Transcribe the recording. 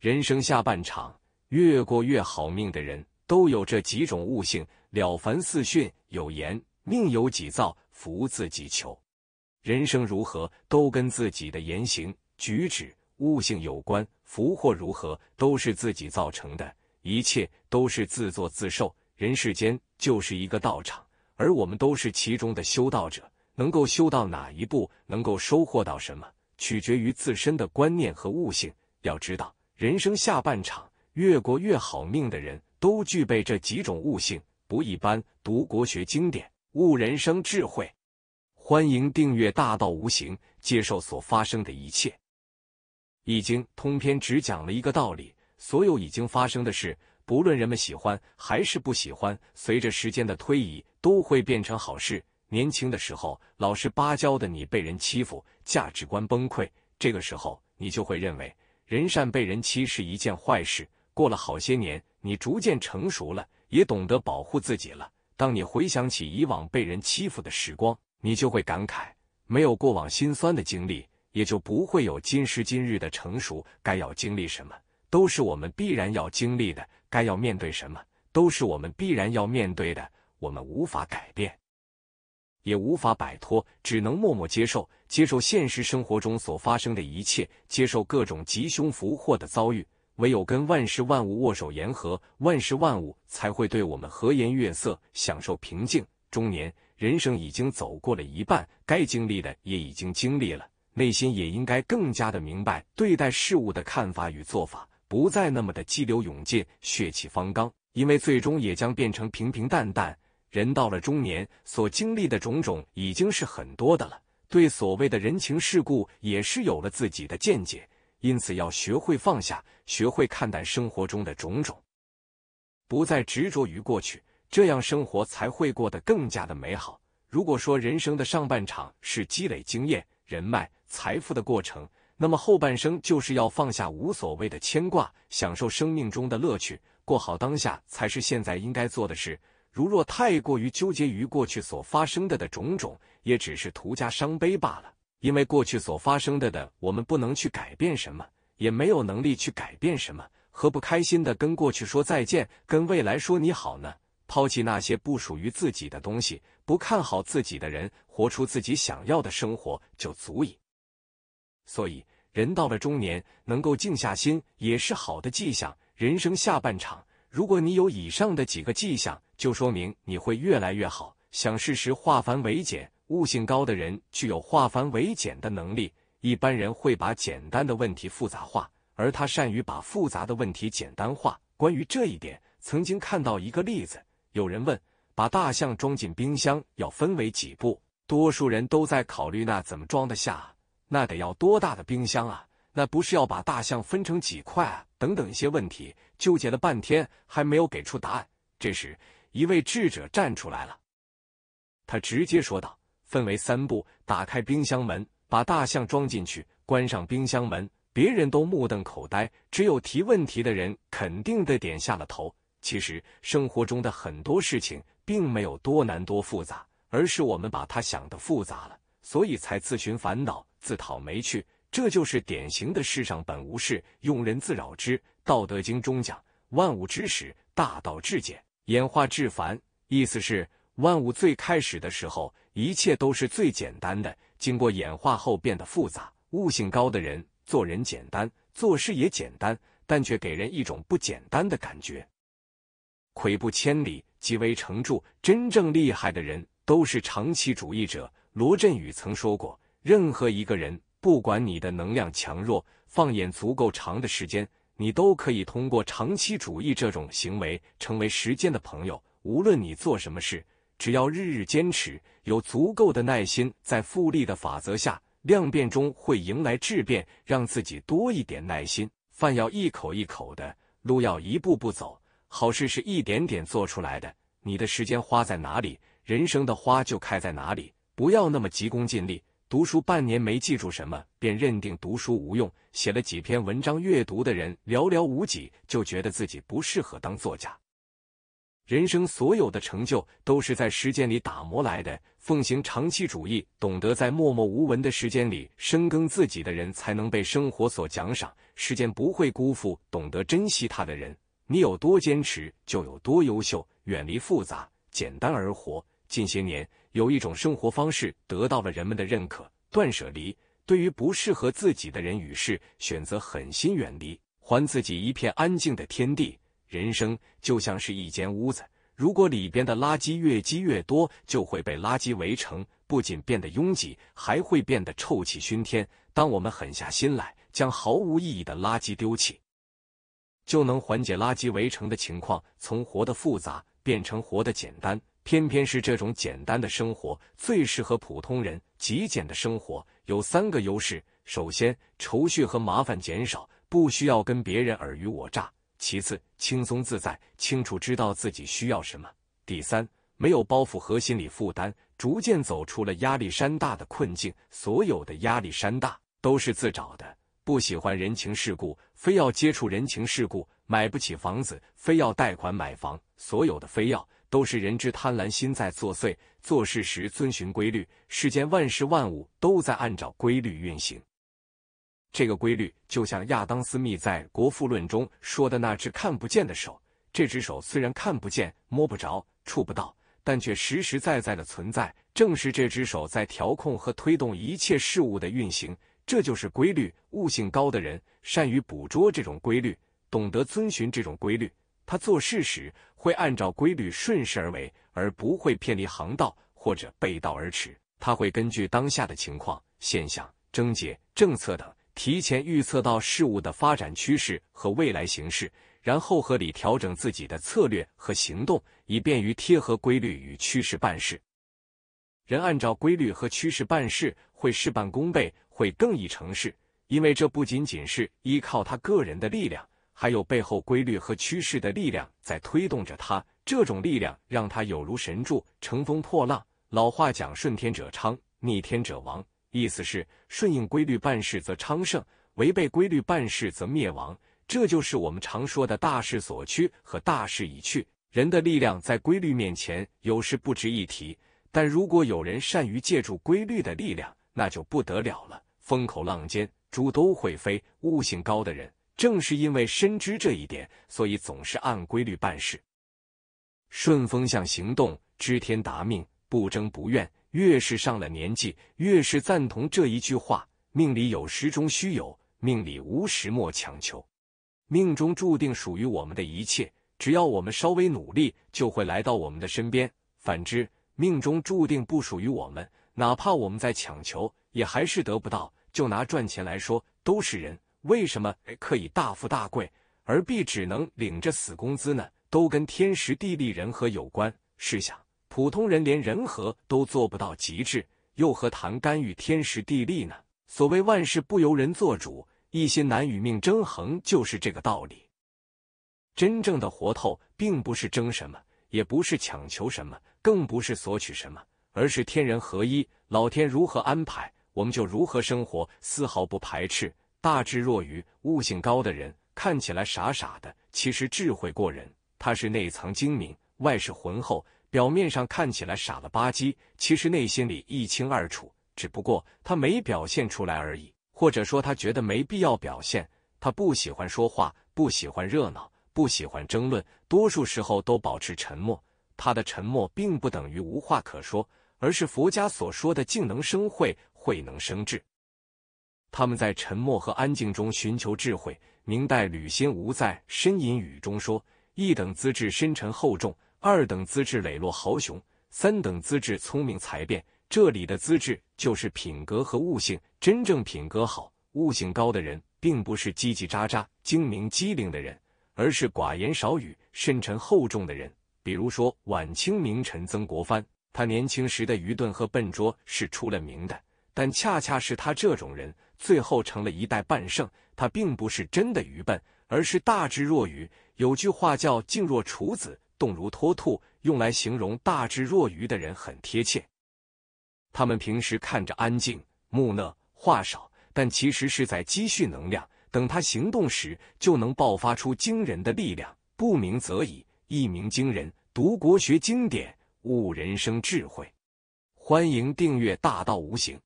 人生下半场越过越好命的人都有这几种悟性。《了凡四训》有言：“命由己造，福自己求。”人生如何，都跟自己的言行举止、悟性有关。福祸如何，都是自己造成的，一切都是自作自受。人世间就是一个道场，而我们都是其中的修道者。能够修到哪一步，能够收获到什么，取决于自身的观念和悟性。要知道。人生下半场越过越好命的人，都具备这几种悟性，不一般。读国学经典，悟人生智慧。欢迎订阅《大道无形》，接受所发生的一切。《易经》通篇只讲了一个道理：所有已经发生的事，不论人们喜欢还是不喜欢，随着时间的推移，都会变成好事。年轻的时候，老实巴交的你被人欺负，价值观崩溃，这个时候你就会认为。人善被人欺是一件坏事。过了好些年，你逐渐成熟了，也懂得保护自己了。当你回想起以往被人欺负的时光，你就会感慨：没有过往心酸的经历，也就不会有今时今日的成熟。该要经历什么，都是我们必然要经历的；该要面对什么，都是我们必然要面对的。我们无法改变。也无法摆脱，只能默默接受，接受现实生活中所发生的一切，接受各种吉凶福祸的遭遇。唯有跟万事万物握手言和，万事万物才会对我们和颜悦色，享受平静。中年，人生已经走过了一半，该经历的也已经经历了，内心也应该更加的明白，对待事物的看法与做法，不再那么的激流勇进、血气方刚，因为最终也将变成平平淡淡。人到了中年，所经历的种种已经是很多的了，对所谓的人情世故也是有了自己的见解，因此要学会放下，学会看待生活中的种种，不再执着于过去，这样生活才会过得更加的美好。如果说人生的上半场是积累经验、人脉、财富的过程，那么后半生就是要放下无所谓的牵挂，享受生命中的乐趣，过好当下才是现在应该做的事。如若太过于纠结于过去所发生的的种种，也只是徒加伤悲罢了。因为过去所发生的的，我们不能去改变什么，也没有能力去改变什么，何不开心的跟过去说再见，跟未来说你好呢？抛弃那些不属于自己的东西，不看好自己的人，活出自己想要的生活就足以。所以，人到了中年，能够静下心，也是好的迹象。人生下半场。如果你有以上的几个迹象，就说明你会越来越好。想试试化繁为简，悟性高的人具有化繁为简的能力。一般人会把简单的问题复杂化，而他善于把复杂的问题简单化。关于这一点，曾经看到一个例子：有人问，把大象装进冰箱要分为几步？多数人都在考虑那怎么装得下，那得要多大的冰箱啊？那不是要把大象分成几块啊？等等一些问题，纠结了半天还没有给出答案。这时，一位智者站出来了，他直接说道：“分为三步，打开冰箱门，把大象装进去，关上冰箱门。”别人都目瞪口呆，只有提问题的人肯定的点下了头。其实，生活中的很多事情并没有多难多复杂，而是我们把它想的复杂了，所以才自寻烦恼，自讨没趣。这就是典型的“世上本无事，庸人自扰之”。《道德经》中讲：“万物之始，大道至简，演化至繁。”意思是，万物最开始的时候，一切都是最简单的。经过演化后，变得复杂。悟性高的人，做人简单，做事也简单，但却给人一种不简单的感觉。跬步千里，极为成著。真正厉害的人，都是长期主义者。罗振宇曾说过：“任何一个人。”不管你的能量强弱，放眼足够长的时间，你都可以通过长期主义这种行为，成为时间的朋友。无论你做什么事，只要日日坚持，有足够的耐心，在复利的法则下，量变中会迎来质变。让自己多一点耐心，饭要一口一口的，路要一步步走。好事是一点点做出来的。你的时间花在哪里，人生的花就开在哪里。不要那么急功近利。读书半年没记住什么，便认定读书无用；写了几篇文章，阅读的人寥寥无几，就觉得自己不适合当作家。人生所有的成就都是在时间里打磨来的，奉行长期主义，懂得在默默无闻的时间里深耕自己的人，才能被生活所奖赏。时间不会辜负懂得珍惜他的人，你有多坚持，就有多优秀。远离复杂，简单而活。近些年。有一种生活方式得到了人们的认可：断舍离。对于不适合自己的人与事，选择狠心远离，还自己一片安静的天地。人生就像是一间屋子，如果里边的垃圾越积越多，就会被垃圾围城，不仅变得拥挤，还会变得臭气熏天。当我们狠下心来，将毫无意义的垃圾丢弃，就能缓解垃圾围城的情况，从活得复杂变成活得简单。偏偏是这种简单的生活最适合普通人。极简的生活有三个优势：首先，愁绪和麻烦减少，不需要跟别人尔虞我诈；其次，轻松自在，清楚知道自己需要什么；第三，没有包袱和心理负担，逐渐走出了压力山大的困境。所有的压力山大都是自找的。不喜欢人情世故，非要接触人情世故；买不起房子，非要贷款买房；所有的非要。都是人之贪婪心在作祟。做事时遵循规律，世间万事万物都在按照规律运行。这个规律就像亚当斯密在《国富论》中说的那只看不见的手。这只手虽然看不见、摸不着、触不到，但却实实在在的存在。正是这只手在调控和推动一切事物的运行。这就是规律。悟性高的人善于捕捉这种规律，懂得遵循这种规律。他做事时会按照规律顺势而为，而不会偏离航道或者背道而驰。他会根据当下的情况、现象、症结、政策等，提前预测到事物的发展趋势和未来形势，然后合理调整自己的策略和行动，以便于贴合规律与趋势办事。人按照规律和趋势办事，会事半功倍，会更易成事，因为这不仅仅是依靠他个人的力量。还有背后规律和趋势的力量在推动着他，这种力量让他有如神助，乘风破浪。老话讲“顺天者昌，逆天者亡”，意思是顺应规律办事则昌盛，违背规律办事则灭亡。这就是我们常说的大势所趋和大势已去。人的力量在规律面前有时不值一提，但如果有人善于借助规律的力量，那就不得了了。风口浪尖，猪都会飞，悟性高的人。正是因为深知这一点，所以总是按规律办事，顺风向行动，知天达命，不争不怨。越是上了年纪，越是赞同这一句话：命里有时终须有，命里无时莫强求。命中注定属于我们的一切，只要我们稍微努力，就会来到我们的身边；反之，命中注定不属于我们，哪怕我们在强求，也还是得不到。就拿赚钱来说，都是人。为什么可以大富大贵，而 B 只能领着死工资呢？都跟天时地利人和有关。试想，普通人连人和都做不到极致，又何谈干预天时地利呢？所谓万事不由人做主，一心难与命争衡，就是这个道理。真正的活透，并不是争什么，也不是强求什么，更不是索取什么，而是天人合一。老天如何安排，我们就如何生活，丝毫不排斥。大智若愚，悟性高的人看起来傻傻的，其实智慧过人。他是内藏精明，外是浑厚，表面上看起来傻了吧唧，其实内心里一清二楚。只不过他没表现出来而已，或者说他觉得没必要表现。他不喜欢说话，不喜欢热闹，不喜欢争论，多数时候都保持沉默。他的沉默并不等于无话可说，而是佛家所说的“静能生慧，慧能生智”。他们在沉默和安静中寻求智慧。明代吕新吾在《呻吟语》中说：“一等资质深沉厚重，二等资质磊落豪雄，三等资质聪明才辩。”这里的资质就是品格和悟性。真正品格好、悟性高的人，并不是叽叽喳喳、精明机灵的人，而是寡言少语、深沉厚重的人。比如说晚清名臣曾国藩，他年轻时的愚钝和笨拙是出了名的，但恰恰是他这种人。最后成了一代半圣。他并不是真的愚笨，而是大智若愚。有句话叫“静若处子，动如脱兔”，用来形容大智若愚的人很贴切。他们平时看着安静、木讷、话少，但其实是在积蓄能量。等他行动时，就能爆发出惊人的力量。不鸣则已，一鸣惊人。读国学经典，悟人生智慧。欢迎订阅《大道无形》。